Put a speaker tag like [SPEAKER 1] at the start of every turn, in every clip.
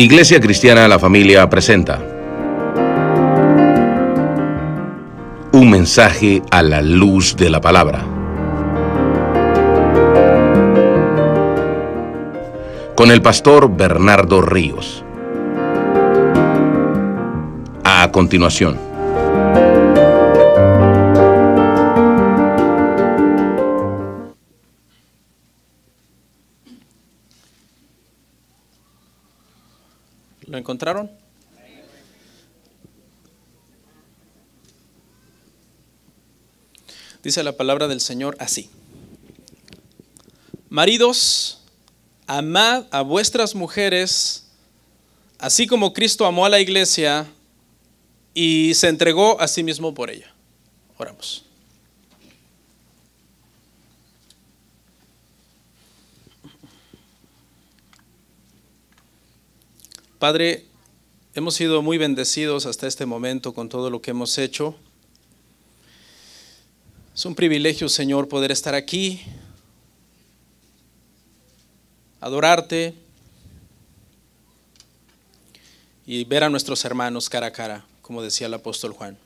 [SPEAKER 1] Iglesia Cristiana La Familia presenta un mensaje a la luz de la palabra. Con el pastor Bernardo Ríos. A continuación. encontraron? Dice la palabra del Señor así. Maridos, amad a vuestras mujeres, así como Cristo amó a la iglesia y se entregó a sí mismo por ella. Oramos. Padre, hemos sido muy bendecidos hasta este momento con todo lo que hemos hecho. Es un privilegio, Señor, poder estar aquí, adorarte y ver a nuestros hermanos cara a cara, como decía el apóstol Juan.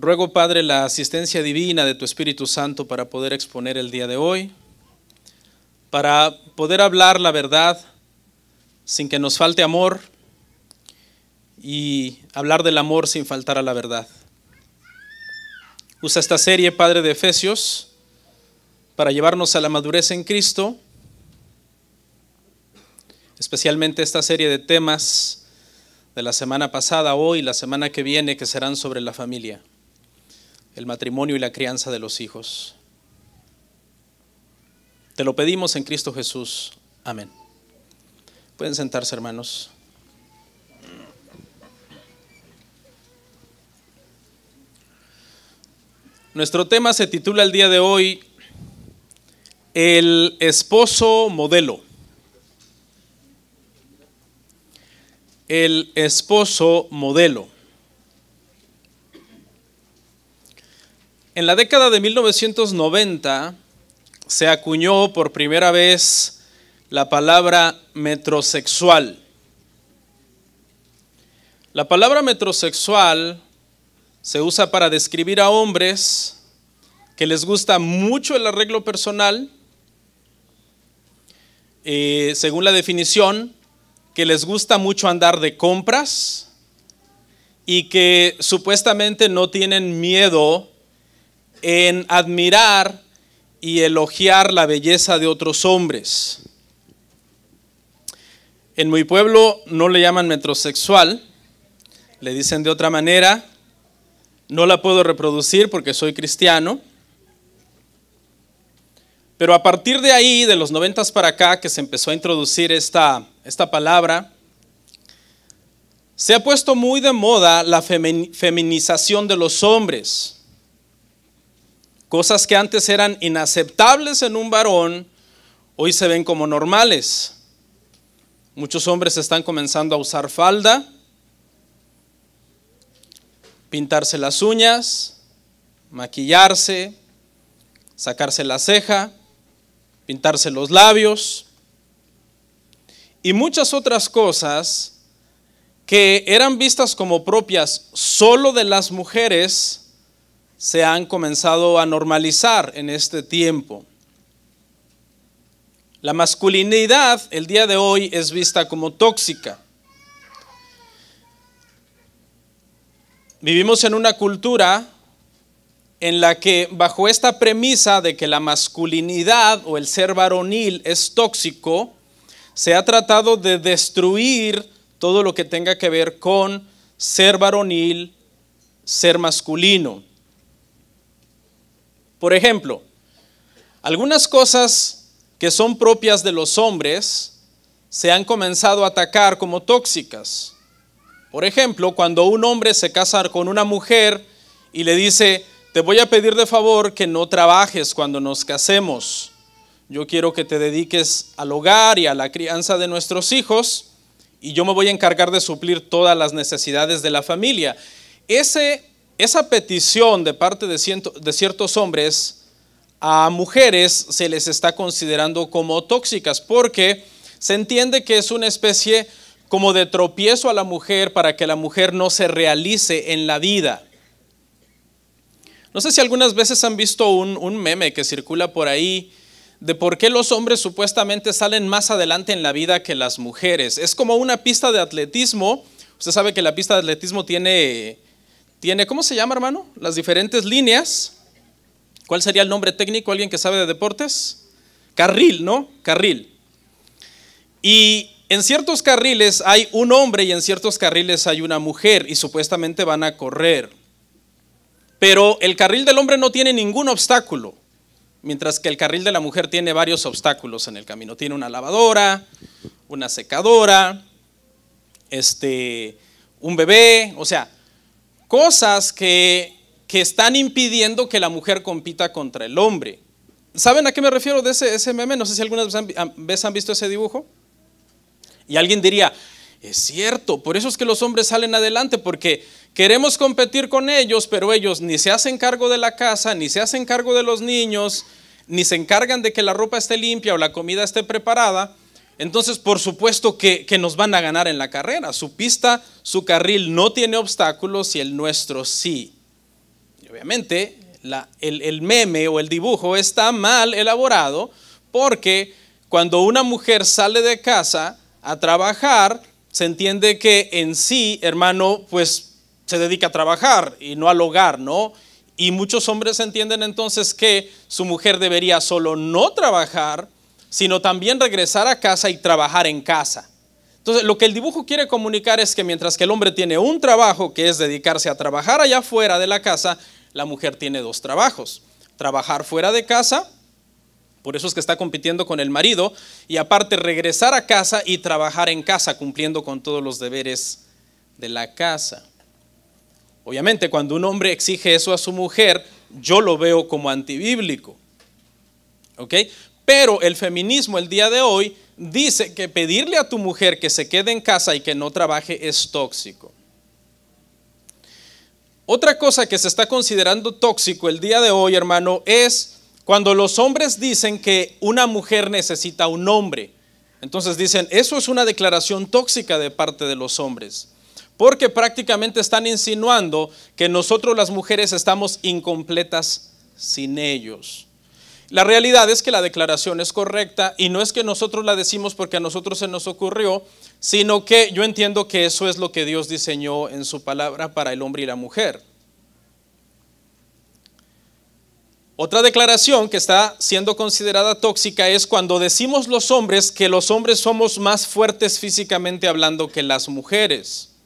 [SPEAKER 1] Ruego, Padre, la asistencia divina de tu Espíritu Santo para poder exponer el día de hoy, para poder hablar la verdad sin que nos falte amor y hablar del amor sin faltar a la verdad. Usa esta serie, Padre de Efesios, para llevarnos a la madurez en Cristo, especialmente esta serie de temas de la semana pasada, hoy, la semana que viene, que serán sobre la familia, el matrimonio y la crianza de los hijos. Te lo pedimos en Cristo Jesús. Amén. Pueden sentarse, hermanos. Nuestro tema se titula el día de hoy El esposo modelo. El esposo modelo. En la década de 1990 se acuñó por primera vez la palabra metrosexual. La palabra metrosexual se usa para describir a hombres que les gusta mucho el arreglo personal, eh, según la definición, que les gusta mucho andar de compras y que supuestamente no tienen miedo en admirar y elogiar la belleza de otros hombres. En mi pueblo no le llaman metrosexual, le dicen de otra manera, no la puedo reproducir porque soy cristiano. Pero a partir de ahí, de los noventas para acá, que se empezó a introducir esta, esta palabra, se ha puesto muy de moda la feminización de los hombres. Cosas que antes eran inaceptables en un varón, hoy se ven como normales. Muchos hombres están comenzando a usar falda, pintarse las uñas, maquillarse, sacarse la ceja, pintarse los labios y muchas otras cosas que eran vistas como propias solo de las mujeres se han comenzado a normalizar en este tiempo. La masculinidad el día de hoy es vista como tóxica. Vivimos en una cultura en la que bajo esta premisa de que la masculinidad o el ser varonil es tóxico, se ha tratado de destruir todo lo que tenga que ver con ser varonil, ser masculino. Por ejemplo, algunas cosas que son propias de los hombres se han comenzado a atacar como tóxicas. Por ejemplo, cuando un hombre se casa con una mujer y le dice, te voy a pedir de favor que no trabajes cuando nos casemos. Yo quiero que te dediques al hogar y a la crianza de nuestros hijos y yo me voy a encargar de suplir todas las necesidades de la familia. Ese, esa petición de parte de ciertos hombres a mujeres se les está considerando como tóxicas porque se entiende que es una especie como de tropiezo a la mujer para que la mujer no se realice en la vida. No sé si algunas veces han visto un, meme que circula por ahí de por qué los hombres supuestamente salen más adelante en la vida que las mujeres. Es como una pista de atletismo. Usted sabe que la pista de atletismo tiene, tiene ¿cómo se llama hermano? Las diferentes líneas. ¿Cuál sería el nombre técnico? ¿Alguien que sabe de deportes? Carril, ¿no? Carril. Y en ciertos carriles hay un hombre y en ciertos carriles hay una mujer y supuestamente van a correr. Pero el carril del hombre no tiene ningún obstáculo, mientras que el carril de la mujer tiene varios obstáculos en el camino. Tiene una lavadora, una secadora, este, un bebé, o sea, cosas que que están impidiendo que la mujer compita contra el hombre. ¿Saben a qué me refiero de ese, meme? No sé si algunas vez han, visto ese dibujo. Y alguien diría, es cierto, por eso es que los hombres salen adelante, porque queremos competir con ellos, pero ellos ni se hacen cargo de la casa, ni se hacen cargo de los niños, ni se encargan de que la ropa esté limpia o la comida esté preparada. Entonces, por supuesto que, que nos van a ganar en la carrera. Su pista, su carril no tiene obstáculos y el nuestro sí obviamente el, el meme o el dibujo está mal elaborado porque cuando una mujer sale de casa a trabajar, se entiende que en sí, hermano, pues se dedica a trabajar y no al hogar, ¿no? Y muchos hombres entienden entonces que su mujer debería solo no trabajar, sino también regresar a casa y trabajar en casa. Entonces, lo que el dibujo quiere comunicar es que mientras que el hombre tiene un trabajo que es dedicarse a trabajar allá afuera de la casa, la mujer tiene dos trabajos. Trabajar fuera de casa, por eso es que está compitiendo con el marido, y aparte regresar a casa y trabajar en casa, cumpliendo con todos los deberes de la casa. Obviamente, cuando un hombre exige eso a su mujer, yo lo veo como antibíblico. Pero el feminismo el día de hoy dice que pedirle a tu mujer que se quede en casa y que no trabaje es tóxico. Otra cosa que se está considerando tóxico el día de hoy, hermano, es cuando los hombres dicen que una mujer necesita un hombre. Entonces dicen, eso es una declaración tóxica de parte de los hombres, porque prácticamente están insinuando que nosotros las mujeres estamos incompletas sin ellos. La realidad es que la declaración es correcta y no es que nosotros la decimos porque a nosotros se nos ocurrió, sino que yo entiendo que eso es lo que Dios diseñó en su palabra para el hombre y la mujer. Otra declaración que está siendo considerada tóxica es cuando decimos los hombres que los hombres somos más fuertes físicamente hablando que las mujeres.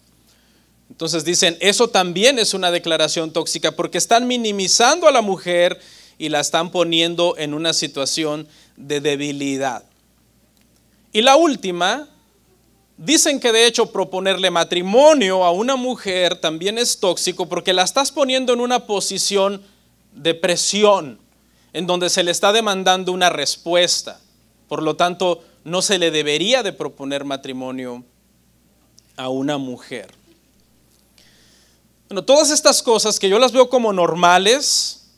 [SPEAKER 1] Entonces dicen, eso también es una declaración tóxica porque están minimizando a la mujer y la están poniendo en una situación de debilidad. Y la última, Dicen que de hecho proponerle matrimonio a una mujer también es tóxico porque la estás poniendo en una posición de presión, en donde se le está demandando una respuesta. Por lo tanto, no se le debería de proponer matrimonio a una mujer. Bueno, todas estas cosas que yo las veo como normales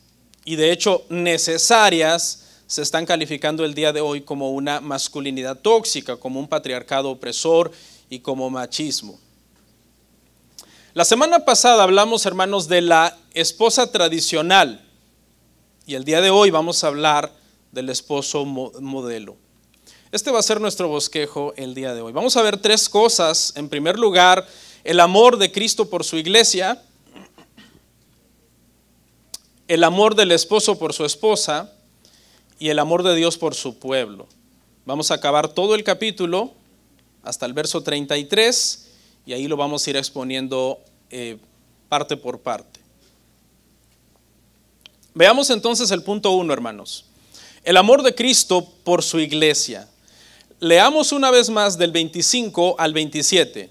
[SPEAKER 1] y de hecho necesarias, se están calificando el día de hoy como una masculinidad tóxica, como un patriarcado opresor y como machismo. La semana pasada hablamos, hermanos, de la esposa tradicional y el día de hoy vamos a hablar del esposo modelo. Este va a ser nuestro bosquejo el día de hoy. Vamos a ver tres cosas. En primer lugar, el amor de Cristo por su iglesia, el amor del esposo por su esposa y el amor de Dios por su pueblo. Vamos a acabar todo el capítulo hasta el verso 33 y ahí lo vamos a ir exponiendo eh, parte por parte. Veamos entonces el punto 1, hermanos. El amor de Cristo por su iglesia. Leamos una vez más del 25 al 27.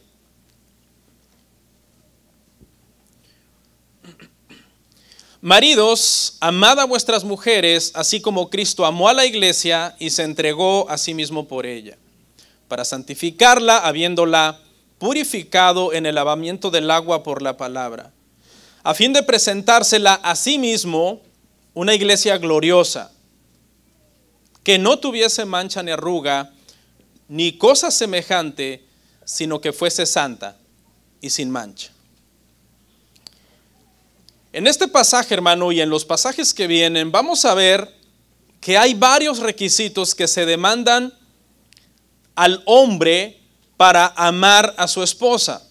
[SPEAKER 1] Maridos, amad a vuestras mujeres, así como Cristo amó a la iglesia y se entregó a sí mismo por ella, para santificarla, habiéndola purificado en el lavamiento del agua por la palabra, a fin de presentársela a sí mismo una iglesia gloriosa, que no tuviese mancha ni arruga, ni cosa semejante, sino que fuese santa y sin mancha. En este pasaje, hermano, y en los pasajes que vienen, vamos a ver que hay varios requisitos que se demandan al hombre para amar a su esposa.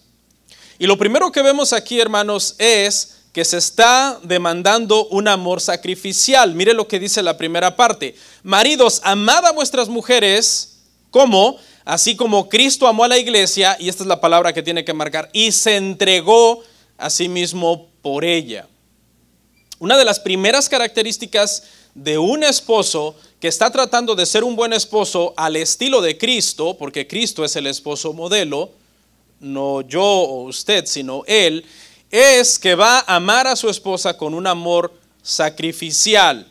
[SPEAKER 1] Y lo primero que vemos aquí, hermanos, es que se está demandando un amor sacrificial. Mire lo que dice la primera parte. Maridos, amad a vuestras mujeres como, así como Cristo amó a la iglesia, y esta es la palabra que tiene que marcar, y se entregó asimismo por ella. Una de las primeras características de un esposo que está tratando de ser un buen esposo al estilo de Cristo, porque Cristo es el esposo modelo, no yo o usted, sino Él, es que va a amar a su esposa con un amor sacrificial.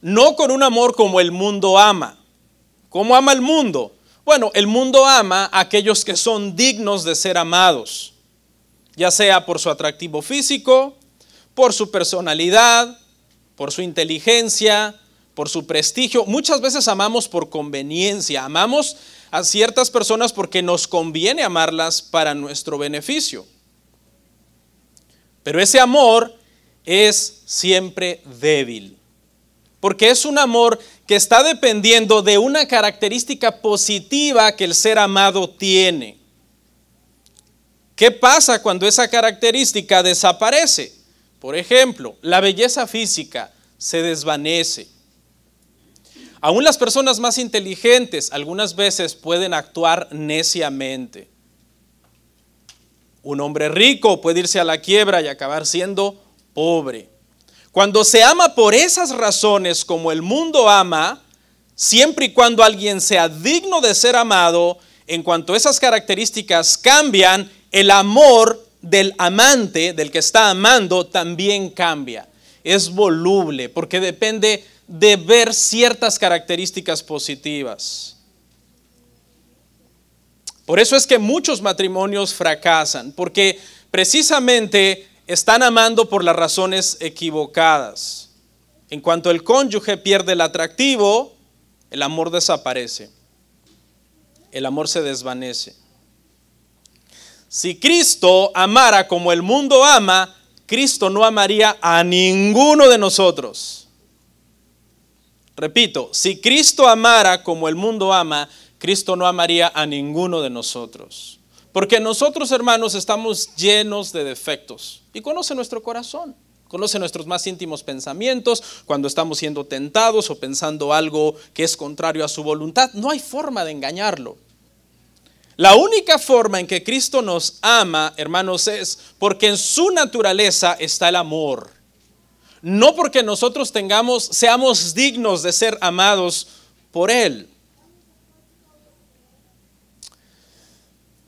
[SPEAKER 1] No con un amor como el mundo ama. ¿Cómo ama el mundo? Bueno, el mundo ama a aquellos que son dignos de ser amados ya sea por su atractivo físico, por su personalidad, por su inteligencia, por su prestigio. Muchas veces amamos por conveniencia, amamos a ciertas personas porque nos conviene amarlas para nuestro beneficio. Pero ese amor es siempre débil, porque es un amor que está dependiendo de una característica positiva que el ser amado tiene. ¿Qué pasa cuando esa característica desaparece? Por ejemplo, la belleza física se desvanece. Aún las personas más inteligentes algunas veces pueden actuar neciamente. Un hombre rico puede irse a la quiebra y acabar siendo pobre. Cuando se ama por esas razones como el mundo ama, siempre y cuando alguien sea digno de ser amado, en cuanto esas características cambian, el amor del amante, del que está amando, también cambia. Es voluble porque depende de ver ciertas características positivas. Por eso es que muchos matrimonios fracasan, porque precisamente están amando por las razones equivocadas. En cuanto el cónyuge pierde el atractivo, el amor desaparece, el amor se desvanece. Si Cristo amara como el mundo ama, Cristo no amaría a ninguno de nosotros. Repito, si Cristo amara como el mundo ama, Cristo no amaría a ninguno de nosotros. Porque nosotros, hermanos, estamos llenos de defectos y conoce nuestro corazón. Conoce nuestros más íntimos pensamientos, cuando estamos siendo tentados o pensando algo que es contrario a su voluntad. No hay forma de engañarlo. La única forma en que Cristo nos ama, hermanos, es porque en su naturaleza está el amor. No porque nosotros tengamos, seamos dignos de ser amados por Él.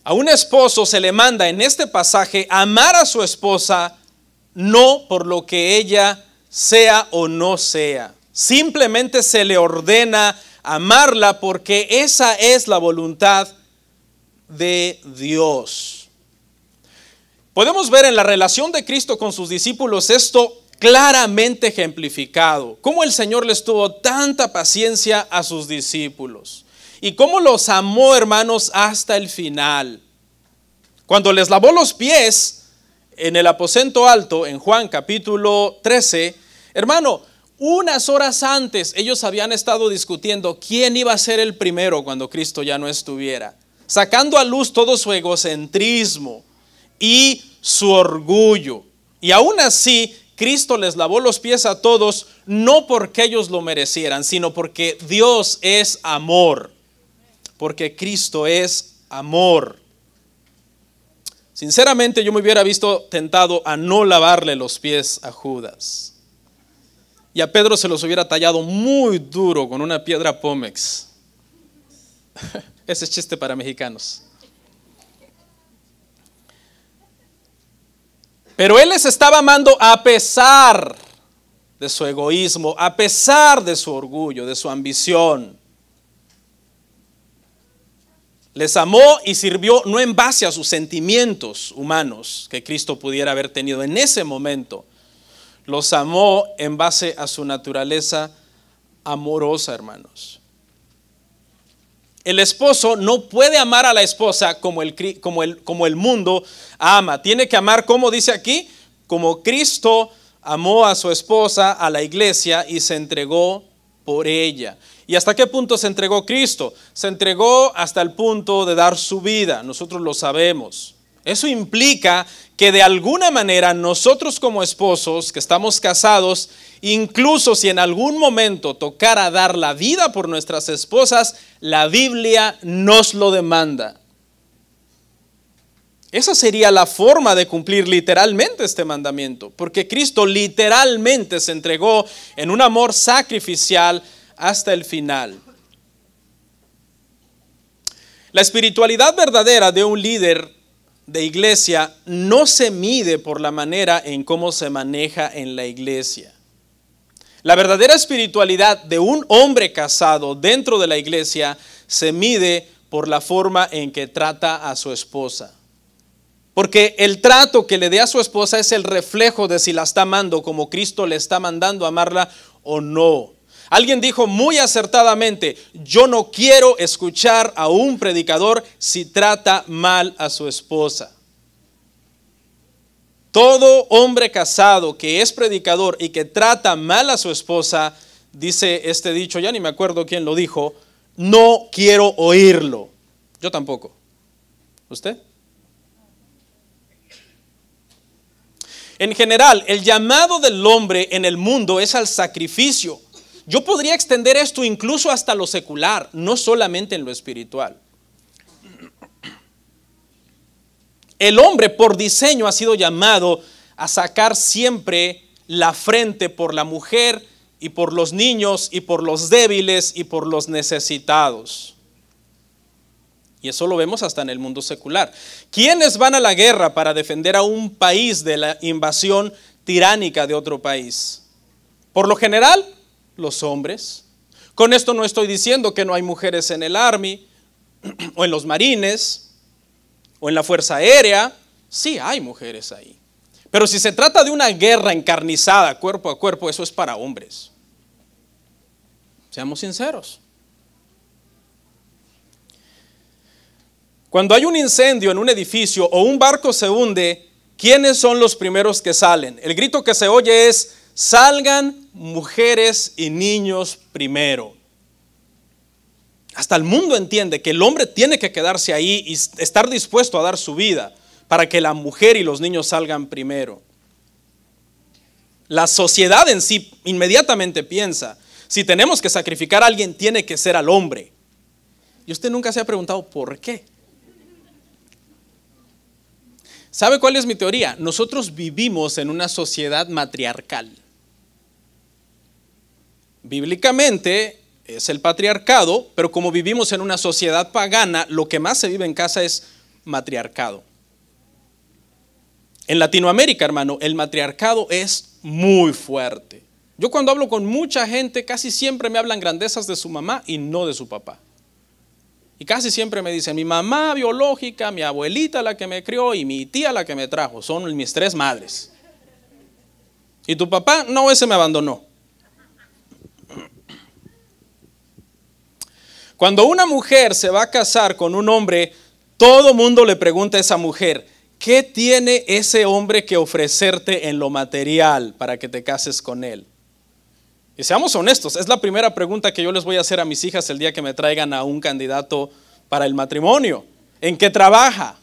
[SPEAKER 1] A un esposo se le manda en este pasaje amar a su esposa no por lo que ella sea o no sea. Simplemente se le ordena amarla porque esa es la voluntad de Dios. Podemos ver en la relación de Cristo con sus discípulos esto claramente ejemplificado, cómo el Señor les tuvo tanta paciencia a sus discípulos y cómo los amó, hermanos, hasta el final. Cuando les lavó los pies en el aposento alto, en Juan capítulo 13, hermano, unas horas antes ellos habían estado discutiendo quién iba a ser el primero cuando Cristo ya no estuviera sacando a luz todo su egocentrismo y su orgullo. Y aún así, Cristo les lavó los pies a todos, no porque ellos lo merecieran, sino porque Dios es amor, porque Cristo es amor. Sinceramente yo me hubiera visto tentado a no lavarle los pies a Judas. Y a Pedro se los hubiera tallado muy duro con una piedra pómex. Ese es chiste para mexicanos. Pero él les estaba amando a pesar de su egoísmo, a pesar de su orgullo, de su ambición. Les amó y sirvió no en base a sus sentimientos humanos que Cristo pudiera haber tenido en ese momento. Los amó en base a su naturaleza amorosa, hermanos. El esposo no puede amar a la esposa como el, como el, como el mundo ama. Tiene que amar, como dice aquí, como Cristo amó a su esposa, a la iglesia, y se entregó por ella. ¿Y hasta qué punto se entregó Cristo? Se entregó hasta el punto de dar su vida, nosotros lo sabemos. Eso implica que de alguna manera nosotros como esposos que estamos casados, incluso si en algún momento tocara dar la vida por nuestras esposas, la Biblia nos lo demanda. Esa sería la forma de cumplir literalmente este mandamiento, porque Cristo literalmente se entregó en un amor sacrificial hasta el final. La espiritualidad verdadera de un líder de iglesia no se mide por la manera en cómo se maneja en la iglesia. La verdadera espiritualidad de un hombre casado dentro de la iglesia se mide por la forma en que trata a su esposa. Porque el trato que le dé a su esposa es el reflejo de si la está amando como Cristo le está mandando amarla o no. Alguien dijo muy acertadamente, yo no quiero escuchar a un predicador si trata mal a su esposa. Todo hombre casado que es predicador y que trata mal a su esposa, dice este dicho, ya ni me acuerdo quién lo dijo, no quiero oírlo. Yo tampoco. ¿Usted? En general, el llamado del hombre en el mundo es al sacrificio yo podría extender esto incluso hasta lo secular, no solamente en lo espiritual. El hombre por diseño ha sido llamado a sacar siempre la frente por la mujer y por los niños y por los débiles y por los necesitados. Y eso lo vemos hasta en el mundo secular. ¿Quiénes van a la guerra para defender a un país de la invasión tiránica de otro país? Por lo general, los hombres. Con esto no estoy diciendo que no hay mujeres en el Army o en los Marines o en la Fuerza Aérea. Sí hay mujeres ahí. Pero si se trata de una guerra encarnizada cuerpo a cuerpo, eso es para hombres. Seamos sinceros. Cuando hay un incendio en un edificio o un barco se hunde, ¿quiénes son los primeros que salen? El grito que se oye es, Salgan mujeres y niños primero. Hasta el mundo entiende que el hombre tiene que quedarse ahí y estar dispuesto a dar su vida para que la mujer y los niños salgan primero. La sociedad en sí inmediatamente piensa, si tenemos que sacrificar a alguien, tiene que ser al hombre. Y usted nunca se ha preguntado por qué. ¿Sabe cuál es mi teoría? Nosotros vivimos en una sociedad matriarcal. Bíblicamente es el patriarcado, pero como vivimos en una sociedad pagana, lo que más se vive en casa es matriarcado. En Latinoamérica, hermano, el matriarcado es muy fuerte. Yo cuando hablo con mucha gente, casi siempre me hablan grandezas de su mamá y no de su papá. Y casi siempre me dicen, mi mamá biológica, mi abuelita la que me crió y mi tía la que me trajo, son mis tres madres. Y tu papá, no, ese me abandonó. Cuando una mujer se va a casar con un hombre, todo mundo le pregunta a esa mujer, ¿qué tiene ese hombre que ofrecerte en lo material para que te cases con él? Y seamos honestos, es la primera pregunta que yo les voy a hacer a mis hijas el día que me traigan a un candidato para el matrimonio. ¿En qué trabaja?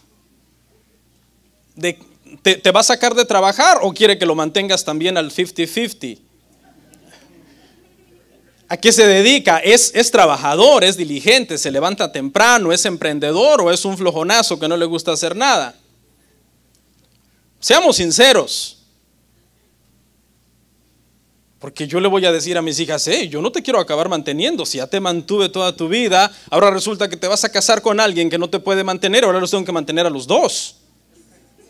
[SPEAKER 1] te, te, va a sacar de trabajar o quiere que lo mantengas también al 50-50? ¿A qué se dedica? ¿Es, ¿Es trabajador? ¿Es diligente? ¿Se levanta temprano? ¿Es emprendedor? ¿O es un flojonazo que no le gusta hacer nada? Seamos sinceros. Porque yo le voy a decir a mis hijas, yo no te quiero acabar manteniendo, si ya te mantuve toda tu vida, ahora resulta que te vas a casar con alguien que no te puede mantener, ahora los tengo que mantener a los dos.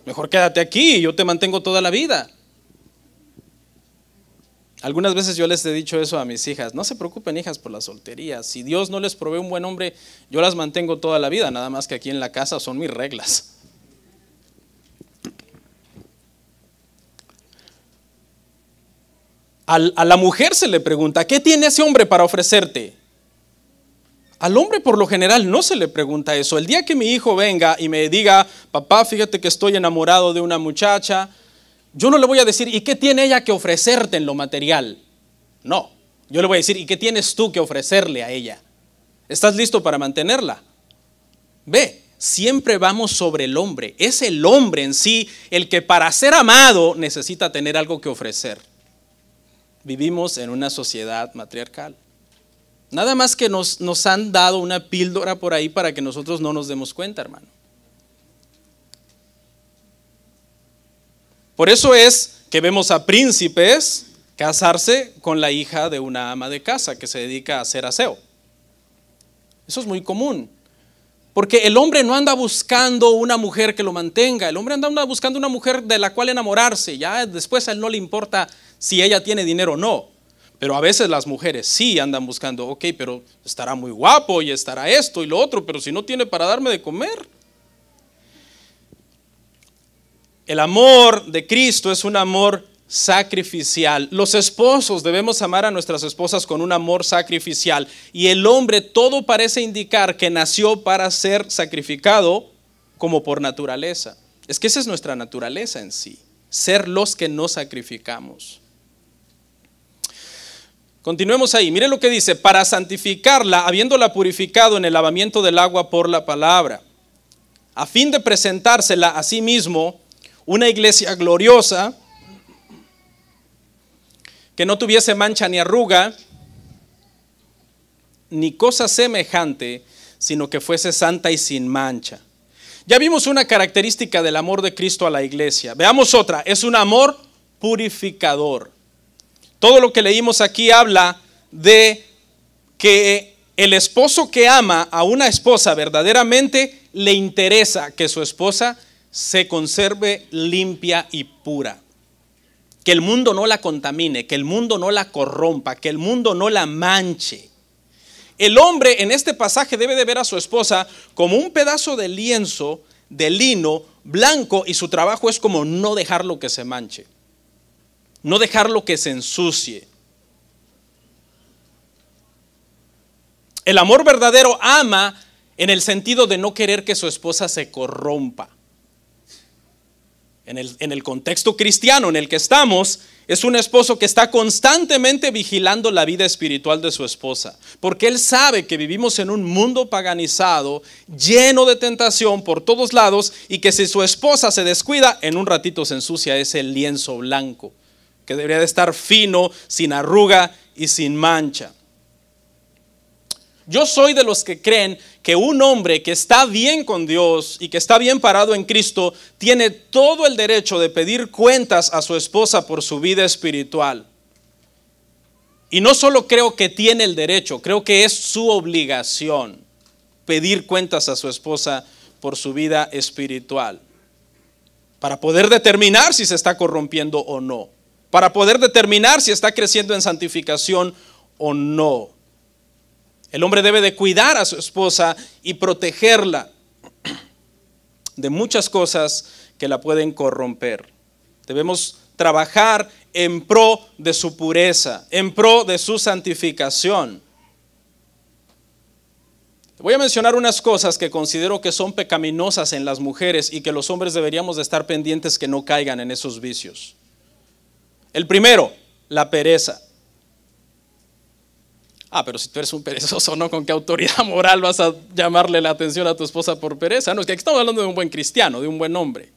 [SPEAKER 1] Mejor quédate aquí, yo te mantengo toda la vida. Algunas veces yo les he dicho eso a mis hijas, no se preocupen hijas por la soltería, si Dios no les provee un buen hombre, yo las mantengo toda la vida, nada más que aquí en la casa son mis reglas. A la mujer se le pregunta, ¿qué tiene ese hombre para ofrecerte? Al hombre por lo general no se le pregunta eso. El día que mi hijo venga y me diga, papá, fíjate que estoy enamorado de una muchacha, yo no le voy a decir, ¿y qué tiene ella que ofrecerte en lo material? No, yo le voy a decir, ¿y qué tienes tú que ofrecerle a ella? ¿Estás listo para mantenerla? Ve, siempre vamos sobre el hombre. Es el hombre en sí el que para ser amado necesita tener algo que ofrecer. Vivimos en una sociedad matriarcal. Nada más que nos, nos han dado una píldora por ahí para que nosotros no nos demos cuenta, hermano. Por eso es que vemos a príncipes casarse con la hija de una ama de casa que se dedica a hacer aseo. Eso es muy común. Porque el hombre no anda buscando una mujer que lo mantenga, el hombre anda buscando una mujer de la cual enamorarse, ya después a él no le importa si ella tiene dinero o no. Pero a veces las mujeres sí andan buscando, ok, pero estará muy guapo y estará esto y lo otro, pero si no tiene para darme de comer, el amor de Cristo es un amor sacrificial. Los esposos debemos amar a nuestras esposas con un amor sacrificial. Y el hombre todo parece indicar que nació para ser sacrificado como por naturaleza. Es que esa es nuestra naturaleza en sí, ser los que nos sacrificamos. Continuemos ahí, mire lo que dice, para santificarla, habiéndola purificado en el lavamiento del agua por la palabra, a fin de presentársela a sí mismo una iglesia gloriosa, que no tuviese mancha ni arruga, ni cosa semejante, sino que fuese santa y sin mancha. Ya vimos una característica del amor de Cristo a la iglesia. Veamos otra. Es un amor purificador. Todo lo que leímos aquí habla de que el esposo que ama a una esposa verdaderamente le interesa que su esposa se conserve limpia y pura. Que el mundo no la contamine, que el mundo no la corrompa, que el mundo no la manche. El hombre en este pasaje debe de ver a su esposa como un pedazo de lienzo, de lino, blanco, y su trabajo es como no dejarlo que se manche, no dejarlo que se ensucie. El amor verdadero ama en el sentido de no querer que su esposa se corrompa en el, contexto cristiano en el que estamos, es un esposo que está constantemente vigilando la vida espiritual de su esposa, porque él sabe que vivimos en un mundo paganizado, lleno de tentación por todos lados, y que si su esposa se descuida, en un ratito se ensucia ese lienzo blanco, que debería de estar fino, sin arruga y sin mancha. Yo soy de los que creen que un hombre que está bien con Dios y que está bien parado en Cristo tiene todo el derecho de pedir cuentas a su esposa por su vida espiritual. Y no solo creo que tiene el derecho, creo que es su obligación pedir cuentas a su esposa por su vida espiritual. Para poder determinar si se está corrompiendo o no. Para poder determinar si está creciendo en santificación o no. El hombre debe de cuidar a su esposa y protegerla de muchas cosas que la pueden corromper. Debemos trabajar en pro de su pureza, en pro de su santificación. Voy a mencionar unas cosas que considero que son pecaminosas en las mujeres y que los hombres deberíamos de estar pendientes que no caigan en esos vicios. El primero, la pereza. Ah, pero si tú eres un perezoso, ¿no? ¿Con qué autoridad moral vas a llamarle la atención a tu esposa por pereza? No, es que aquí estamos hablando de un buen cristiano, de un buen hombre.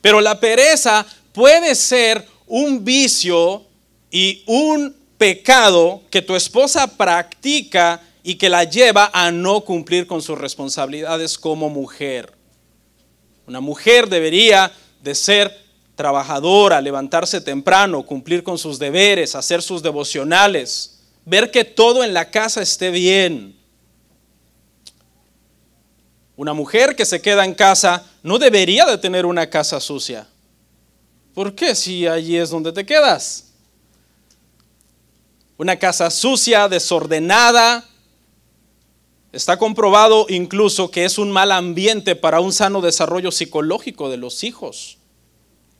[SPEAKER 1] Pero la pereza puede ser un vicio y un pecado que tu esposa practica y que la lleva a no cumplir con sus responsabilidades como mujer. Una mujer debería de ser trabajadora, levantarse temprano, cumplir con sus deberes, hacer sus devocionales ver que todo en la casa esté bien. Una mujer que se queda en casa no debería de tener una casa sucia. ¿Por qué si allí es donde te quedas? Una casa sucia, desordenada. Está comprobado incluso que es un mal ambiente para un sano desarrollo psicológico de los hijos.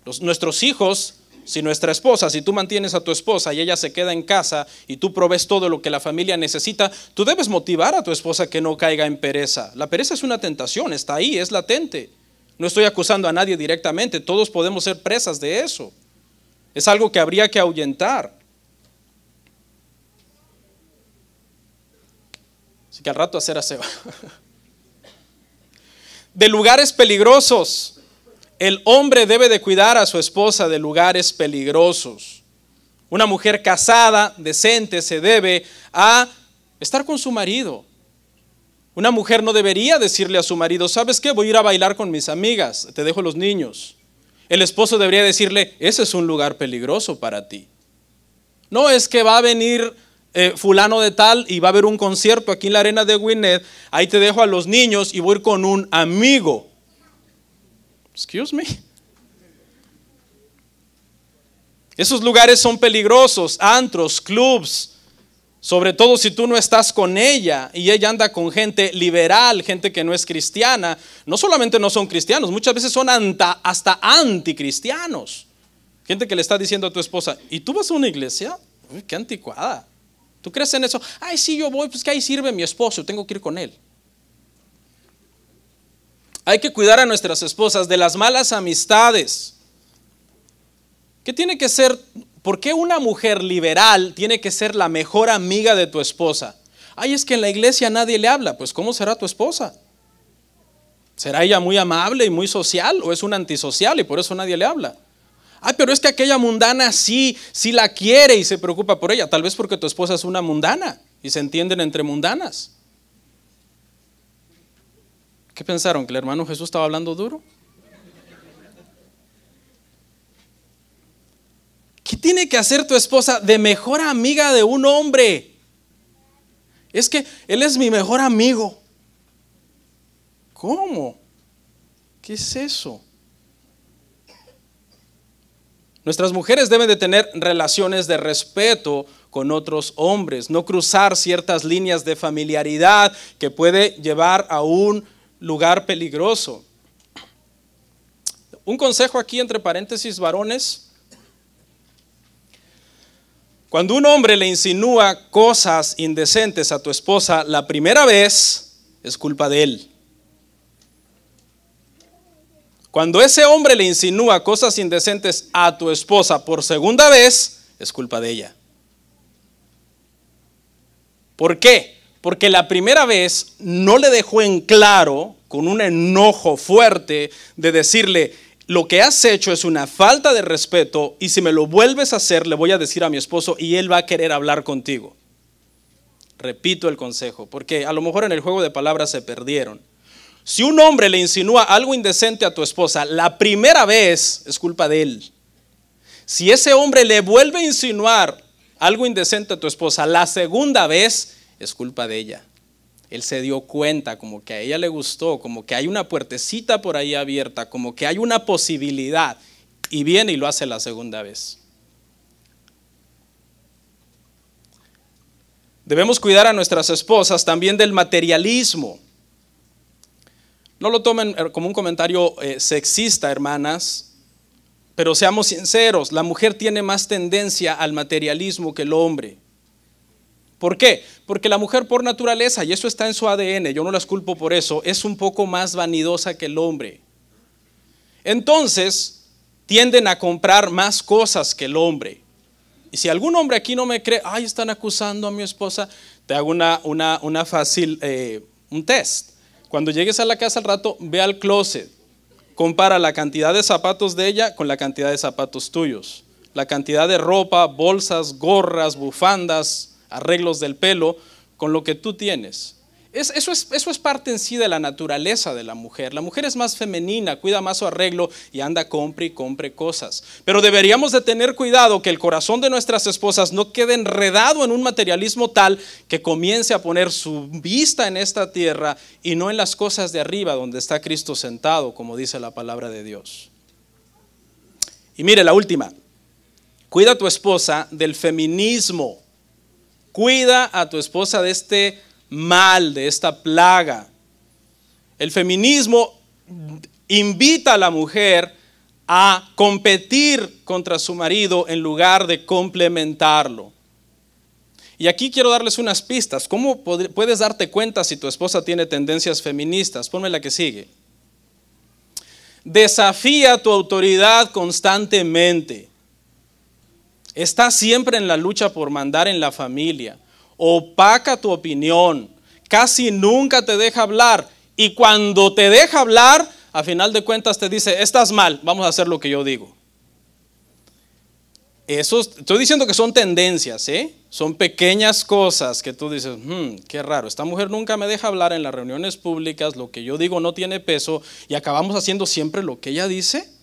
[SPEAKER 1] Los, nuestros hijos si nuestra esposa, si tú mantienes a tu esposa y ella se queda en casa y tú provees todo lo que la familia necesita, tú debes motivar a tu esposa que no caiga en pereza. La pereza es una tentación, está ahí, es latente. No estoy acusando a nadie directamente, todos podemos ser presas de eso. Es algo que habría que ahuyentar. Así que al rato hacer aseo. De lugares peligrosos el hombre debe de cuidar a su esposa de lugares peligrosos. Una mujer casada, decente, se debe a estar con su marido. Una mujer no debería decirle a su marido, ¿sabes qué? Voy a ir a bailar con mis amigas, te dejo los niños. El esposo debería decirle, ese es un lugar peligroso para ti. No es que va a venir eh, fulano de tal y va a haber un concierto aquí en la arena de Winnet, ahí te dejo a los niños y voy con un amigo. Excuse me. Esos lugares son peligrosos, antros, clubs, sobre todo si tú no estás con ella y ella anda con gente liberal, gente que no es cristiana. No solamente no son cristianos, muchas veces son hasta anticristianos. Gente que le está diciendo a tu esposa, ¿y tú vas a una iglesia? qué anticuada. ¿Tú crees en eso? Ay, sí, yo voy, pues que ahí sirve mi esposo, tengo que ir con él. Hay que cuidar a nuestras esposas de las malas amistades. ¿Qué tiene que ser? ¿Por qué una mujer liberal tiene que ser la mejor amiga de tu esposa? Ay, es que en la iglesia nadie le habla. Pues ¿cómo será tu esposa? ¿Será ella muy amable y muy social o es una antisocial y por eso nadie le habla? Ay, ah, pero es que aquella mundana sí, sí la quiere y se preocupa por ella. Tal vez porque tu esposa es una mundana y se entienden entre mundanas. ¿Qué pensaron? ¿Que el hermano Jesús estaba hablando duro? ¿Qué tiene que hacer tu esposa de mejor amiga de un hombre? Es que él es mi mejor amigo. ¿Cómo? ¿Qué es eso? Nuestras mujeres deben de tener relaciones de respeto con otros hombres, no cruzar ciertas líneas de familiaridad que puede llevar a un lugar peligroso. Un consejo aquí entre paréntesis, varones. Cuando un hombre le insinúa cosas indecentes a tu esposa la primera vez, es culpa de él. Cuando ese hombre le insinúa cosas indecentes a tu esposa por segunda vez, es culpa de ella. ¿Por qué? Porque la primera vez no le dejó en claro, con un enojo fuerte, de decirle, lo que has hecho es una falta de respeto y si me lo vuelves a hacer, le voy a decir a mi esposo y él va a querer hablar contigo. Repito el consejo, porque a lo mejor en el juego de palabras se perdieron. Si un hombre le insinúa algo indecente a tu esposa, la primera vez es culpa de él. Si ese hombre le vuelve a insinuar algo indecente a tu esposa, la segunda vez es culpa de ella. Él se dio cuenta como que a ella le gustó, como que hay una puertecita por ahí abierta, como que hay una posibilidad. Y viene y lo hace la segunda vez. Debemos cuidar a nuestras esposas también del materialismo. No lo tomen eh, como un comentario eh, sexista, hermanas, pero seamos sinceros, la mujer tiene más tendencia al materialismo que el hombre. ¿Por qué? Porque la mujer por naturaleza, y eso está en su ADN, yo no las culpo por eso, es un poco más vanidosa que el hombre. Entonces, tienden a comprar más cosas que el hombre. Y si algún hombre aquí no me cree, ay, están acusando a mi esposa, te hago una, una, fácil, eh, un test. Cuando llegues a la casa al rato, ve al closet, compara la cantidad de zapatos de ella con la cantidad de zapatos tuyos, la cantidad de ropa, bolsas, gorras, bufandas, arreglos del pelo, con lo que tú tienes. eso, es, eso es parte en sí de la naturaleza de la mujer. La mujer es más femenina, cuida más su arreglo y anda, compre y compre cosas. Pero deberíamos de tener cuidado que el corazón de nuestras esposas no quede enredado en un materialismo tal que comience a poner su vista en esta tierra y no en las cosas de arriba donde está Cristo sentado, como dice la palabra de Dios. Y mire la última. Cuida a tu esposa del feminismo cuida a tu esposa de este mal, de esta plaga. El feminismo invita a la mujer a competir contra su marido en lugar de complementarlo. Y aquí quiero darles unas pistas. ¿Cómo puedes darte cuenta si tu esposa tiene tendencias feministas? Ponme la que sigue. Desafía tu autoridad constantemente está siempre en la lucha por mandar en la familia. Opaca tu opinión. Casi nunca te deja hablar. Y cuando te deja hablar, a final de cuentas te dice, estás mal, vamos a hacer lo que yo digo. Eso, estoy diciendo que son tendencias, ¿eh? son pequeñas cosas que tú dices, hmm, qué raro, esta mujer nunca me deja hablar en las reuniones públicas, lo que yo digo no tiene peso y acabamos haciendo siempre lo que ella dice.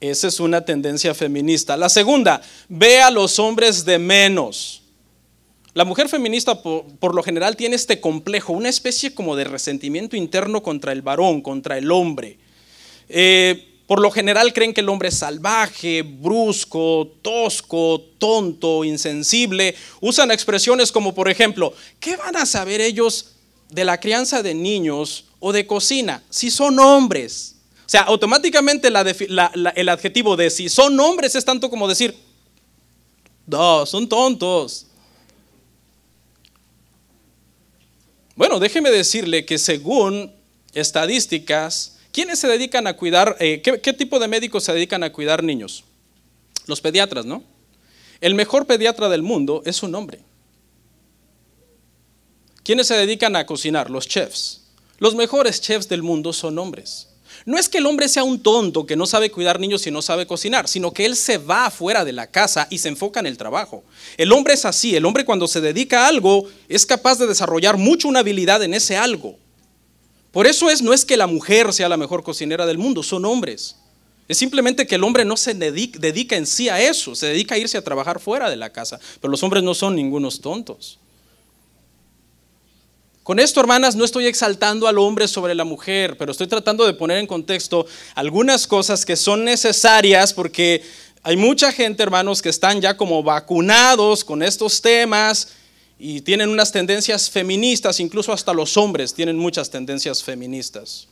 [SPEAKER 1] Esa es una tendencia feminista. La segunda, ve a los hombres de menos. La mujer feminista por, lo general tiene este complejo, una especie como de resentimiento interno contra el varón, contra el hombre. Eh, por lo general creen que el hombre es salvaje, brusco, tosco, tonto, insensible. Usan expresiones como por ejemplo, ¿qué van a saber ellos de la crianza de niños o de cocina si son hombres? O sea, automáticamente el adjetivo de si son hombres es tanto como decir, no, son tontos. Bueno, déjeme decirle que según estadísticas, ¿quiénes se dedican a cuidar, eh, qué, qué tipo de médicos se dedican a cuidar niños? Los pediatras, ¿no? El mejor pediatra del mundo es un hombre. ¿Quiénes se dedican a cocinar? Los chefs. Los mejores chefs del mundo son hombres. No es que el hombre sea un tonto que no sabe cuidar niños y no sabe cocinar, sino que él se va fuera de la casa y se enfoca en el trabajo. El hombre es así, el hombre cuando se dedica a algo es capaz de desarrollar mucho una habilidad en ese algo. Por eso es, no es que la mujer sea la mejor cocinera del mundo, son hombres. Es simplemente que el hombre no se dedica en sí a eso, se dedica a irse a trabajar fuera de la casa. Pero los hombres no son ningunos tontos. Con esto, hermanas, no estoy exaltando al hombre sobre la mujer, pero estoy tratando de poner en contexto algunas cosas que son necesarias porque hay mucha gente, hermanos, que están ya como vacunados con estos temas y tienen unas tendencias feministas, incluso hasta los hombres tienen muchas tendencias feministas.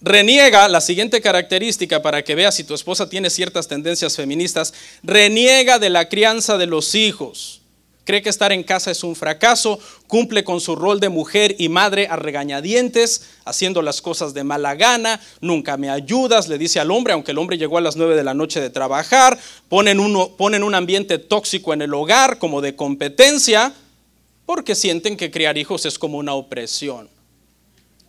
[SPEAKER 1] Reniega la siguiente característica para que veas si tu esposa tiene ciertas tendencias feministas, reniega de la crianza de los hijos cree que estar en casa es un fracaso, cumple con su rol de mujer y madre a regañadientes, haciendo las cosas de mala gana, nunca me ayudas, le dice al hombre, aunque el hombre llegó a las 9 de la noche de trabajar, ponen, ponen un ambiente tóxico en el hogar como de competencia, porque sienten que criar hijos es como una opresión.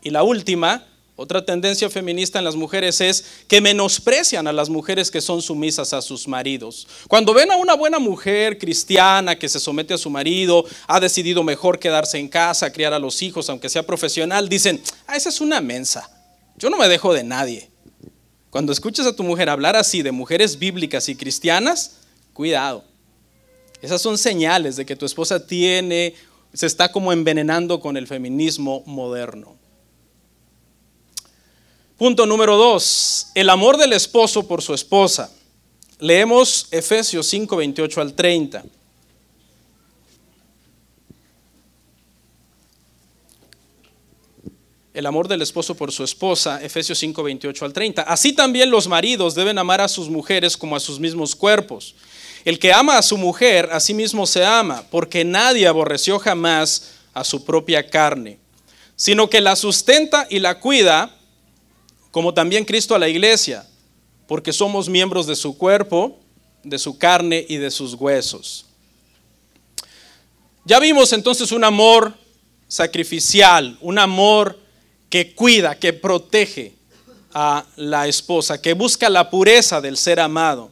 [SPEAKER 1] Y la última, otra tendencia feminista en las mujeres es que menosprecian a las mujeres que son sumisas a sus maridos. Cuando ven a una buena mujer cristiana que se somete a su marido, ha decidido mejor quedarse en casa, criar a los hijos, aunque sea profesional, dicen, ah, esa es una mensa, yo no me dejo de nadie. Cuando escuchas a tu mujer hablar así de mujeres bíblicas y cristianas, cuidado. Esas son señales de que tu esposa tiene, se está como envenenando con el feminismo moderno. Punto número 2. el amor del esposo por su esposa. Leemos Efesios 5, 28 al 30. El amor del esposo por su esposa, Efesios 5, 28 al 30. Así también los maridos deben amar a sus mujeres como a sus mismos cuerpos. El que ama a su mujer, a sí mismo se ama, porque nadie aborreció jamás a su propia carne, sino que la sustenta y la cuida como también Cristo a la iglesia, porque somos miembros de su cuerpo, de su carne y de sus huesos. Ya vimos entonces un amor sacrificial, un amor que cuida, que protege a la esposa, que busca la pureza del ser amado.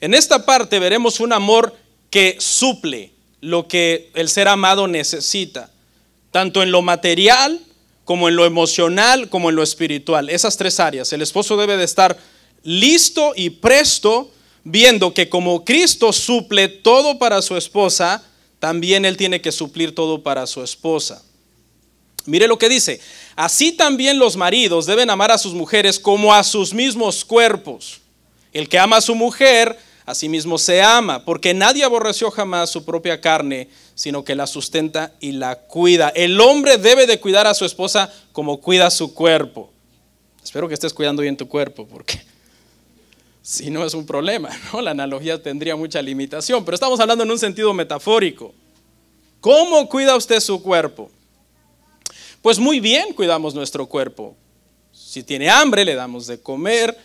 [SPEAKER 1] En esta parte veremos un amor que suple lo que el ser amado necesita, tanto en lo material como en lo emocional, como en lo espiritual. Esas tres áreas. El esposo debe de estar listo y presto, viendo que como Cristo suple todo para su esposa, también Él tiene que suplir todo para su esposa. Mire lo que dice, así también los maridos deben amar a sus mujeres como a sus mismos cuerpos. El que ama a su mujer Asimismo se ama, porque nadie aborreció jamás su propia carne, sino que la sustenta y la cuida. El hombre debe de cuidar a su esposa como cuida su cuerpo. Espero que estés cuidando bien tu cuerpo, porque si no es un problema, ¿no? La analogía tendría mucha limitación, pero estamos hablando en un sentido metafórico. ¿Cómo cuida usted su cuerpo? Pues muy bien cuidamos nuestro cuerpo. Si tiene hambre, le damos de comer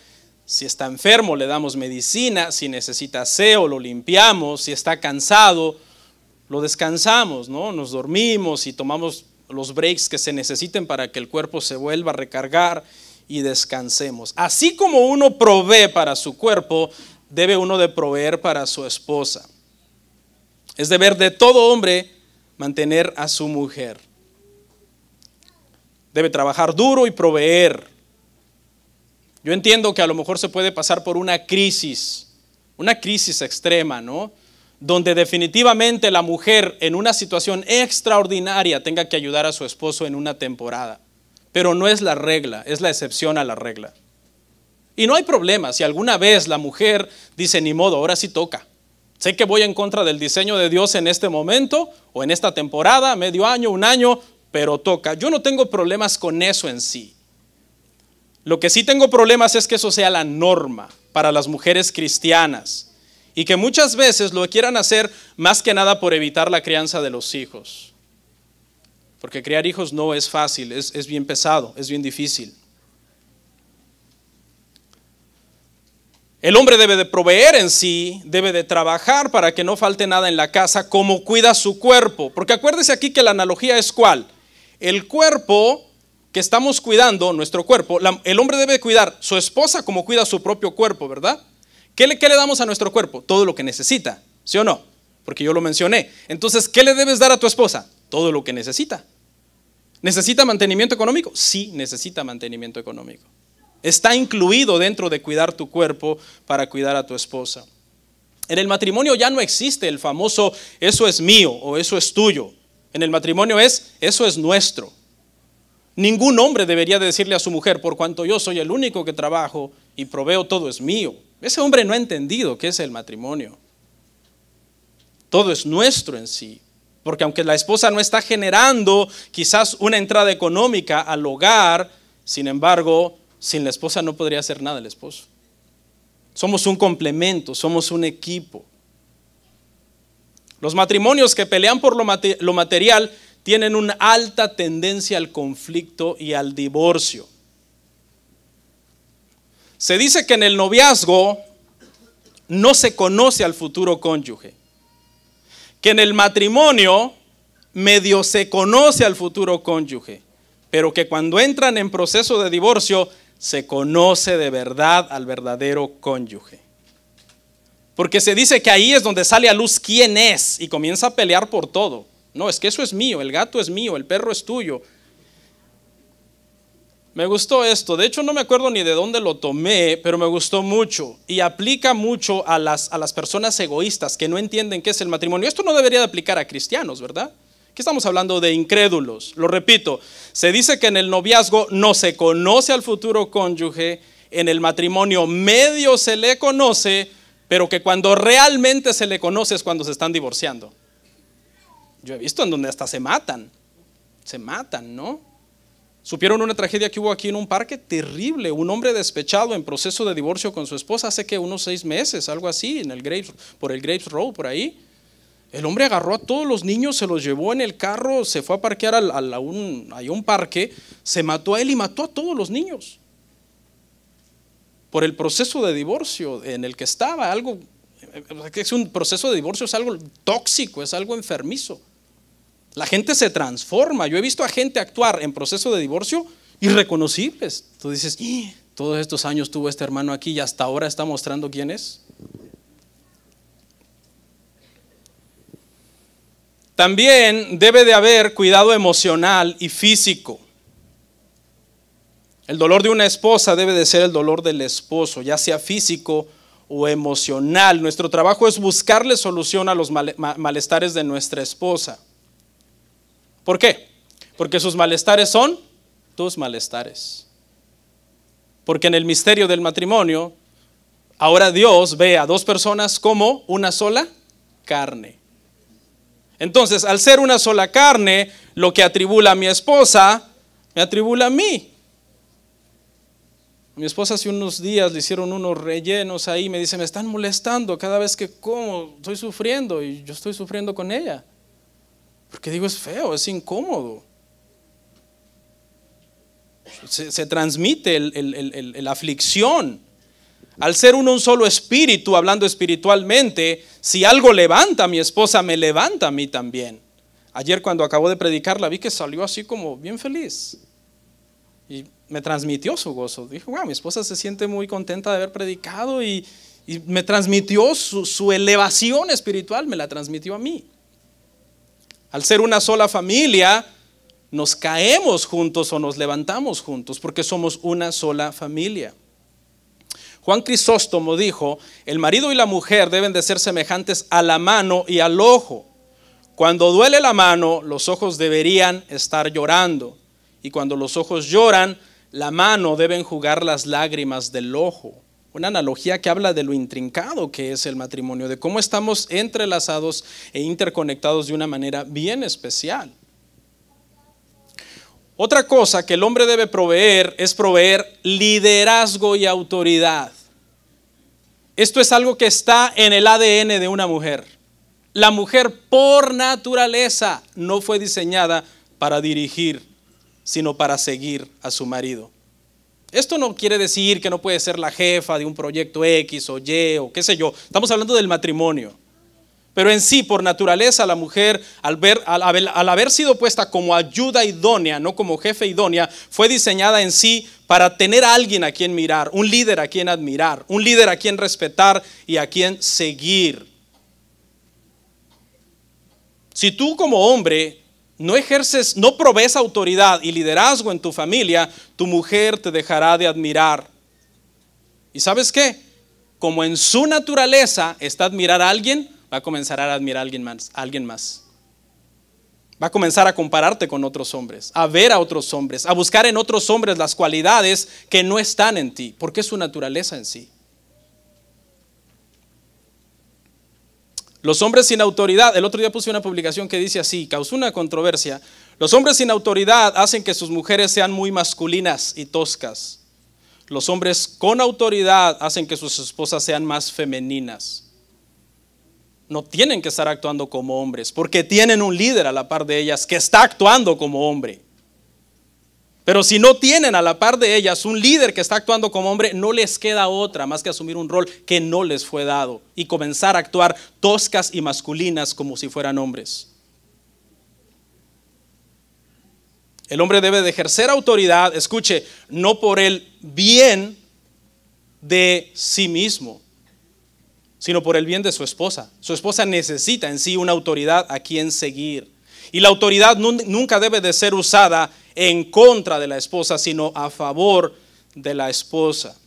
[SPEAKER 1] si está enfermo, le damos medicina. Si necesita aseo, lo limpiamos. Si está cansado, lo descansamos, ¿no? Nos dormimos y tomamos los breaks que se necesiten para que el cuerpo se vuelva a recargar y descansemos. Así como uno provee para su cuerpo, debe uno de proveer para su esposa. Es deber de todo hombre mantener a su mujer. Debe trabajar duro y proveer yo entiendo que a lo mejor se puede pasar por una crisis, una crisis extrema, ¿no? Donde definitivamente la mujer en una situación extraordinaria tenga que ayudar a su esposo en una temporada. Pero no es la regla, es la excepción a la regla. Y no hay problema si alguna vez la mujer dice, ni modo, ahora sí toca. Sé que voy en contra del diseño de Dios en este momento o en esta temporada, medio año, un año, pero toca. Yo no tengo problemas con eso en sí. Lo que sí tengo problemas es que eso sea la norma para las mujeres cristianas y que muchas veces lo quieran hacer más que nada por evitar la crianza de los hijos. Porque criar hijos no es fácil, es, bien pesado, es bien difícil. El hombre debe de proveer en sí, debe de trabajar para que no falte nada en la casa, como cuida su cuerpo. Porque acuérdese aquí que la analogía es cuál. El cuerpo que estamos cuidando nuestro cuerpo, el hombre debe cuidar su esposa como cuida su propio cuerpo, ¿verdad? ¿Qué le, ¿Qué le damos a nuestro cuerpo? Todo lo que necesita, ¿sí o no? Porque yo lo mencioné. Entonces, ¿qué le debes dar a tu esposa? Todo lo que necesita. ¿Necesita mantenimiento económico? Sí, necesita mantenimiento económico. Está incluido dentro de cuidar tu cuerpo para cuidar a tu esposa. En el matrimonio ya no existe el famoso eso es mío o eso es tuyo. En el matrimonio es eso es nuestro. Ningún hombre debería decirle a su mujer, por cuanto yo soy el único que trabajo y proveo todo es mío. Ese hombre no ha entendido qué es el matrimonio. Todo es nuestro en sí. Porque aunque la esposa no está generando quizás una entrada económica al hogar, sin embargo, sin la esposa no podría hacer nada el esposo. Somos un complemento, somos un equipo. Los matrimonios que pelean por lo, material tienen una alta tendencia al conflicto y al divorcio. Se dice que en el noviazgo no se conoce al futuro cónyuge, que en el matrimonio medio se conoce al futuro cónyuge, pero que cuando entran en proceso de divorcio se conoce de verdad al verdadero cónyuge. Porque se dice que ahí es donde sale a luz quién es y comienza a pelear por todo. No, es que eso es mío, el gato es mío, el perro es tuyo. Me gustó esto, de hecho no me acuerdo ni de dónde lo tomé, pero me gustó mucho y aplica mucho a las, a las personas egoístas que no entienden qué es el matrimonio. Esto no debería de aplicar a cristianos, ¿verdad? ¿Qué estamos hablando de incrédulos. Lo repito, se dice que en el noviazgo no se conoce al futuro cónyuge, en el matrimonio medio se le conoce, pero que cuando realmente se le conoce es cuando se están divorciando. Yo he visto en donde hasta se matan. Se matan, ¿no? Supieron una tragedia que hubo aquí en un parque terrible. Un hombre despechado en proceso de divorcio con su esposa hace que unos seis meses, algo así, en el Graves, por el Graves Road, por ahí. El hombre agarró a todos los niños, se los llevó en el carro, se fue a parquear a, un, un parque, se mató a él y mató a todos los niños. Por el proceso de divorcio en el que estaba, algo, eh, eh, es un proceso de divorcio, es algo tóxico, es algo enfermizo. La gente se transforma. Yo he visto a gente actuar en proceso de divorcio irreconocibles. Tú dices, ¡Eh! todos estos años tuvo este hermano aquí y hasta ahora está mostrando quién es. También debe de haber cuidado emocional y físico. El dolor de una esposa debe de ser el dolor del esposo, ya sea físico o emocional. Nuestro trabajo es buscarle solución a los malestares de nuestra esposa. ¿Por qué? Porque sus malestares son tus malestares. Porque en el misterio del matrimonio, ahora Dios ve a dos personas como una sola carne. Entonces, al ser una sola carne, lo que atribula a mi esposa, me atribula a mí. Mi esposa hace unos días le hicieron unos rellenos ahí, me dice, me están molestando cada vez que como, estoy sufriendo y yo estoy sufriendo con ella. Porque digo, es feo, es incómodo. Se, transmite la aflicción. Al ser uno un solo espíritu, hablando espiritualmente, si algo levanta a mi esposa, me levanta a mí también. Ayer cuando acabó de predicar, la vi que salió así como bien feliz. Y me transmitió su gozo. Dijo, wow, mi esposa se siente muy contenta de haber predicado y, me transmitió su elevación espiritual, me la transmitió a mí. Al ser una sola familia, nos caemos juntos o nos levantamos juntos porque somos una sola familia. Juan Crisóstomo dijo, el marido y la mujer deben de ser semejantes a la mano y al ojo. Cuando duele la mano, los ojos deberían estar llorando. Y cuando los ojos lloran, la mano deben jugar las lágrimas del ojo una analogía que habla de lo intrincado que es el matrimonio, de cómo estamos entrelazados e interconectados de una manera bien especial. Otra cosa que el hombre debe proveer es proveer liderazgo y autoridad. Esto es algo que está en el ADN de una mujer. La mujer por naturaleza no fue diseñada para dirigir, sino para seguir a su marido. Esto no quiere decir que no puede ser la jefa de un proyecto X o Y o qué sé yo. Estamos hablando del matrimonio. Pero en sí, por naturaleza, la mujer, al, ver, haber sido puesta como ayuda idónea, no como jefe idónea, fue diseñada en sí para tener a alguien a quien mirar, un líder a quien admirar, un líder a quien respetar y a quien seguir. Si tú como hombre no ejerces, no provees autoridad y liderazgo en tu familia, tu mujer te dejará de admirar. ¿Y sabes qué? Como en su naturaleza está admirar a alguien, va a comenzar a admirar a alguien más, a alguien más. Va a comenzar a compararte con otros hombres, a ver a otros hombres, a buscar en otros hombres las cualidades que no están en ti, porque es su naturaleza en sí. Los hombres sin autoridad, el otro día puse una publicación que dice así, causó una controversia. Los hombres sin autoridad hacen que sus mujeres sean muy masculinas y toscas. Los hombres con autoridad hacen que sus esposas sean más femeninas. No tienen que estar actuando como hombres, porque tienen un líder a la par de ellas que está actuando como hombre. Pero si no tienen a la par de ellas un líder que está actuando como hombre, no les queda otra más que asumir un rol que no les fue dado y comenzar a actuar toscas y masculinas como si fueran hombres. El hombre debe de ejercer autoridad, escuche, no por el bien de sí mismo, sino por el bien de su esposa. Su esposa necesita en sí una autoridad a quien seguir. Y la autoridad nunca debe de ser usada en contra de la esposa, sino a favor de la esposa.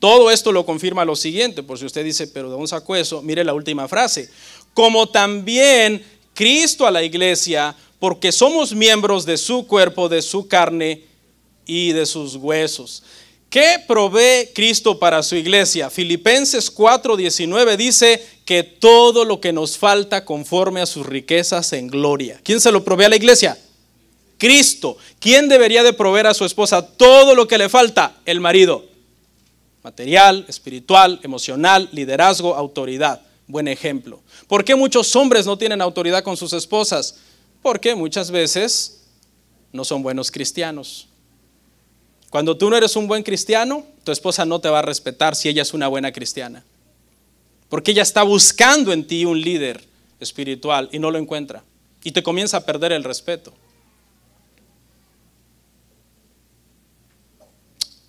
[SPEAKER 1] Todo esto lo confirma lo siguiente, por si usted dice, pero ¿de un sacueso, eso? Mire la última frase. Como también Cristo a la iglesia, porque somos miembros de su cuerpo, de su carne y de sus huesos. ¿Qué provee Cristo para su iglesia? Filipenses 4:19 dice que todo lo que nos falta conforme a sus riquezas en gloria. ¿Quién se lo provee a la iglesia? Cristo. ¿Quién debería de proveer a su esposa todo lo que le falta? El marido. Material, espiritual, emocional, liderazgo, autoridad. Buen ejemplo. ¿Por qué muchos hombres no tienen autoridad con sus esposas? Porque muchas veces no son buenos cristianos. Cuando tú no eres un buen cristiano, tu esposa no te va a respetar si ella es una buena cristiana. Porque ella está buscando en ti un líder espiritual y no lo encuentra. Y te comienza a perder el respeto.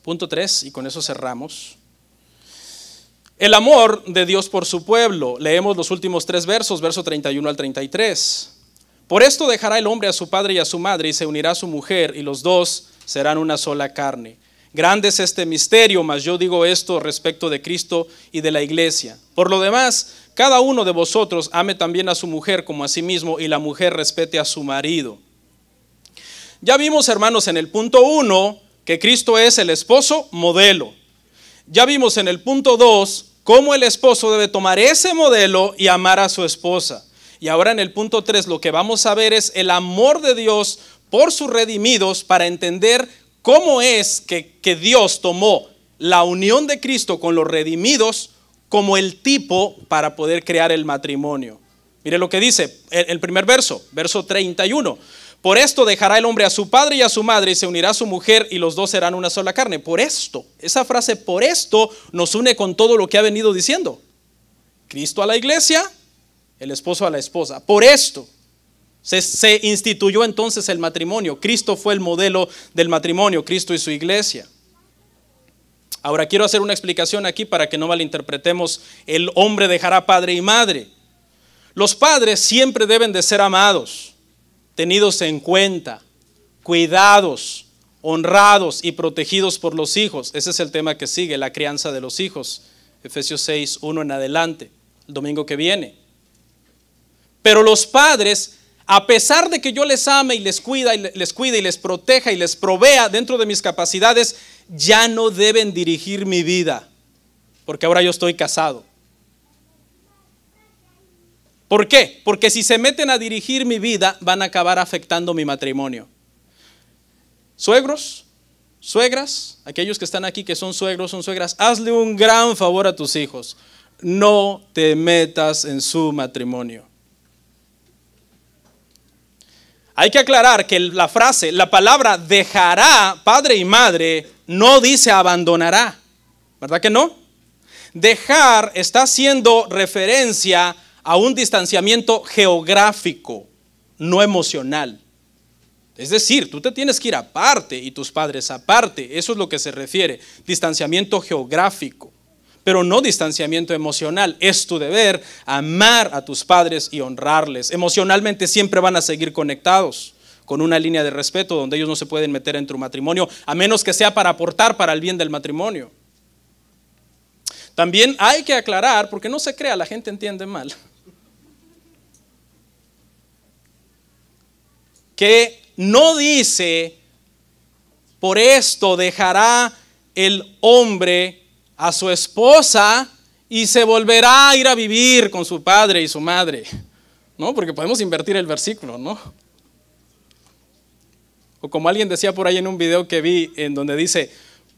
[SPEAKER 1] Punto 3, y con eso cerramos. El amor de Dios por su pueblo. Leemos los últimos tres versos, verso 31 al 33. Por esto dejará el hombre a su padre y a su madre y se unirá a su mujer y los dos serán una sola carne. Grande es este misterio, mas yo digo esto respecto de Cristo y de la iglesia. Por lo demás, cada uno de vosotros ame también a su mujer como a sí mismo y la mujer respete a su marido. Ya vimos, hermanos, en el punto 1 que Cristo es el esposo modelo. Ya vimos en el punto 2 cómo el esposo debe tomar ese modelo y amar a su esposa. Y ahora en el punto 3 lo que vamos a ver es el amor de Dios por sus redimidos para entender cómo es que, Dios tomó la unión de Cristo con los redimidos como el tipo para poder crear el matrimonio. Mire lo que dice el primer verso, verso 31. Por esto dejará el hombre a su padre y a su madre y se unirá a su mujer y los dos serán una sola carne. Por esto, esa frase por esto nos une con todo lo que ha venido diciendo. Cristo a la iglesia, el esposo a la esposa. Por esto, se, instituyó entonces el matrimonio. Cristo fue el modelo del matrimonio, Cristo y su iglesia. Ahora quiero hacer una explicación aquí para que no malinterpretemos, el hombre dejará padre y madre. Los padres siempre deben de ser amados, tenidos en cuenta, cuidados, honrados y protegidos por los hijos. Ese es el tema que sigue, la crianza de los hijos. Efesios 6, 1 en adelante, el domingo que viene. Pero los padres a pesar de que yo les ame y les cuida y les cuida y les proteja y les provea dentro de mis capacidades, ya no deben dirigir mi vida, porque ahora yo estoy casado. ¿Por qué? Porque si se meten a dirigir mi vida, van a acabar afectando mi matrimonio. Suegros, suegras, aquellos que están aquí que son suegros, son suegras, hazle un gran favor a tus hijos. No te metas en su matrimonio. Hay que aclarar que la frase, la palabra dejará padre y madre, no dice abandonará. ¿Verdad que no? Dejar está haciendo referencia a un distanciamiento geográfico, no emocional. Es decir, tú te tienes que ir aparte y tus padres aparte. Eso es lo que se refiere, distanciamiento geográfico pero no distanciamiento emocional. Es tu deber amar a tus padres y honrarles. Emocionalmente siempre van a seguir conectados con una línea de respeto donde ellos no se pueden meter en tu matrimonio, a menos que sea para aportar para el bien del matrimonio. También hay que aclarar, porque no se crea, la gente entiende mal, que no dice, por esto dejará el hombre a su esposa y se volverá a ir a vivir con su padre y su madre. ¿No? Porque podemos invertir el versículo, ¿no? O como alguien decía por ahí en un video que vi en donde dice,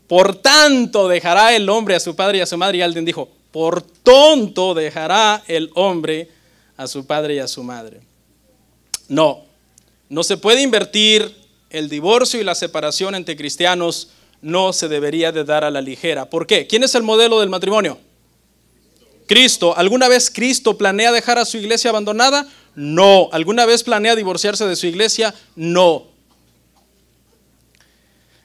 [SPEAKER 1] por tanto dejará el hombre a su padre y a su madre. Y alguien dijo, por tonto dejará el hombre a su padre y a su madre. No, no se puede invertir el divorcio y la separación entre cristianos no se debería de dar a la ligera. ¿Por qué? ¿Quién es el modelo del matrimonio? Cristo. ¿Alguna vez Cristo planea dejar a su iglesia abandonada? No. ¿Alguna vez planea divorciarse de su iglesia? No.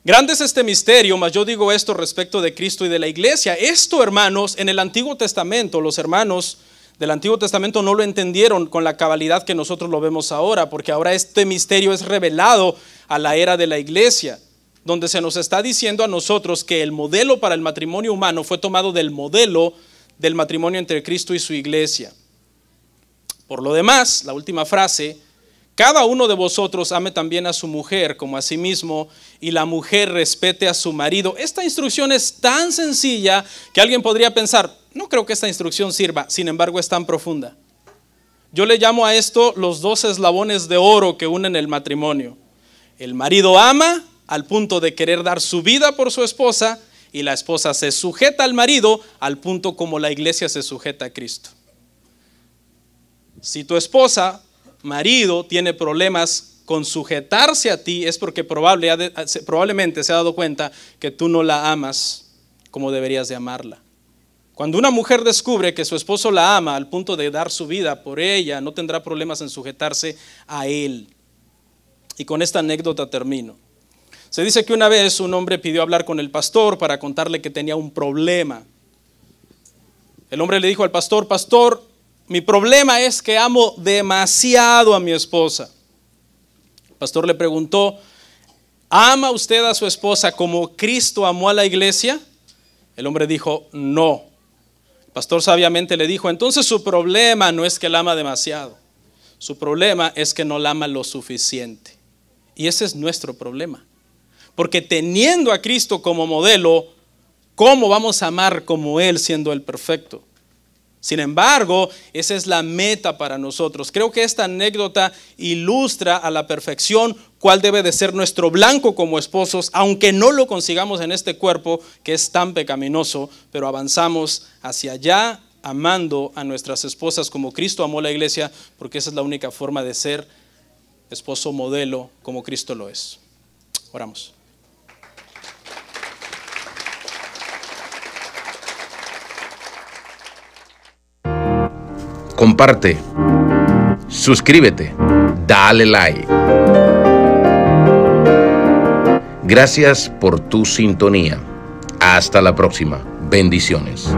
[SPEAKER 1] Grande es este misterio, mas yo digo esto respecto de Cristo y de la iglesia. Esto, hermanos, en el Antiguo Testamento, los hermanos del Antiguo Testamento no lo entendieron con la cabalidad que nosotros lo vemos ahora, porque ahora este misterio es revelado a la era de la iglesia donde se nos está diciendo a nosotros que el modelo para el matrimonio humano fue tomado del modelo del matrimonio entre Cristo y su iglesia. Por lo demás, la última frase, cada uno de vosotros ame también a su mujer como a sí mismo y la mujer respete a su marido. Esta instrucción es tan sencilla que alguien podría pensar, no creo que esta instrucción sirva, sin embargo es tan profunda. Yo le llamo a esto los dos eslabones de oro que unen el matrimonio. El marido ama, al punto de querer dar su vida por su esposa y la esposa se sujeta al marido al punto como la iglesia se sujeta a Cristo. Si tu esposa, marido, tiene problemas con sujetarse a ti, es porque probablemente se ha dado cuenta que tú no la amas como deberías de amarla. Cuando una mujer descubre que su esposo la ama al punto de dar su vida por ella, no tendrá problemas en sujetarse a él. Y con esta anécdota termino. Se dice que una vez un hombre pidió hablar con el pastor para contarle que tenía un problema. El hombre le dijo al pastor, pastor, mi problema es que amo demasiado a mi esposa. El pastor le preguntó, ¿ama usted a su esposa como Cristo amó a la iglesia? El hombre dijo, no. El pastor sabiamente le dijo, entonces su problema no es que la ama demasiado, su problema es que no la ama lo suficiente. Y ese es nuestro problema. Porque teniendo a Cristo como modelo, ¿cómo vamos a amar como Él siendo el perfecto? Sin embargo, esa es la meta para nosotros. Creo que esta anécdota ilustra a la perfección cuál debe de ser nuestro blanco como esposos, aunque no lo consigamos en este cuerpo que es tan pecaminoso, pero avanzamos hacia allá amando a nuestras esposas como Cristo amó la iglesia, porque esa es la única forma de ser esposo modelo como Cristo lo es. Oramos. comparte, suscríbete, dale like. Gracias por tu sintonía. Hasta la próxima. Bendiciones.